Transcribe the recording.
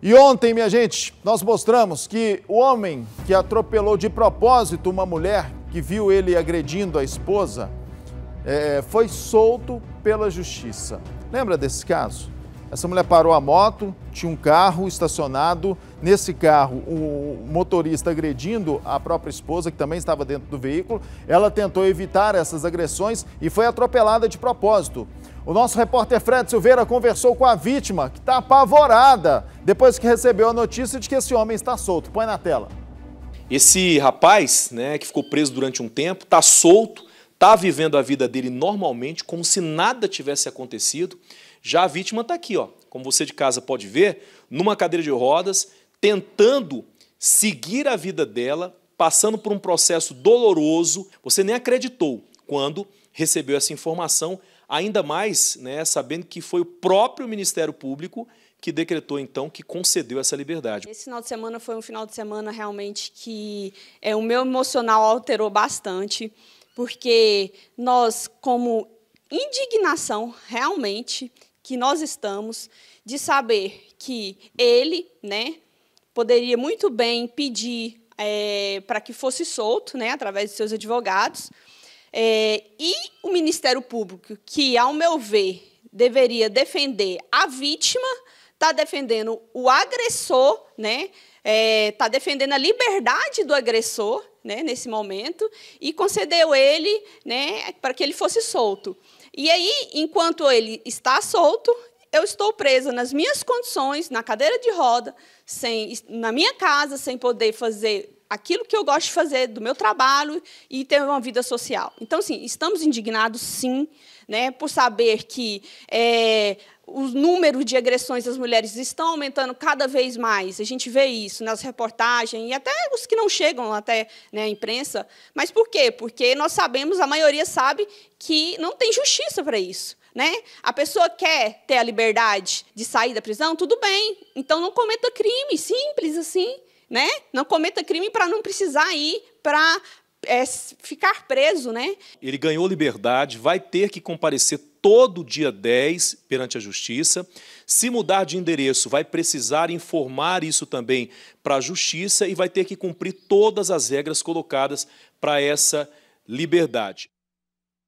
E ontem, minha gente, nós mostramos que o homem que atropelou de propósito uma mulher que viu ele agredindo a esposa é, foi solto pela justiça. Lembra desse caso? Essa mulher parou a moto, tinha um carro estacionado. Nesse carro, o motorista agredindo a própria esposa, que também estava dentro do veículo. Ela tentou evitar essas agressões e foi atropelada de propósito. O nosso repórter Fred Silveira conversou com a vítima, que está apavorada depois que recebeu a notícia de que esse homem está solto. Põe na tela. Esse rapaz, né, que ficou preso durante um tempo, está solto, está vivendo a vida dele normalmente, como se nada tivesse acontecido. Já a vítima está aqui, ó, como você de casa pode ver, numa cadeira de rodas, tentando seguir a vida dela, passando por um processo doloroso. Você nem acreditou quando recebeu essa informação, ainda mais né, sabendo que foi o próprio Ministério Público que decretou então que concedeu essa liberdade. Esse final de semana foi um final de semana realmente que é, o meu emocional alterou bastante, porque nós, como indignação realmente que nós estamos, de saber que ele, né, poderia muito bem pedir é, para que fosse solto, né, através de seus advogados, é, e o Ministério Público, que, ao meu ver, deveria defender a vítima, está defendendo o agressor, né? Está é, tá defendendo a liberdade do agressor, né? Nesse momento e concedeu ele, né? Para que ele fosse solto. E aí, enquanto ele está solto, eu estou presa nas minhas condições, na cadeira de roda, sem, na minha casa, sem poder fazer aquilo que eu gosto de fazer do meu trabalho e ter uma vida social. Então, sim, estamos indignados, sim, né, por saber que é, o número de agressões às mulheres estão aumentando cada vez mais. A gente vê isso nas reportagens e até os que não chegam até né, a imprensa. Mas por quê? Porque nós sabemos, a maioria sabe, que não tem justiça para isso. Né? A pessoa quer ter a liberdade de sair da prisão, tudo bem. Então não cometa crime, simples assim né? Não cometa crime para não precisar ir para é, ficar preso, né? Ele ganhou liberdade, vai ter que comparecer todo dia 10 perante a justiça. Se mudar de endereço, vai precisar informar isso também para a justiça e vai ter que cumprir todas as regras colocadas para essa liberdade.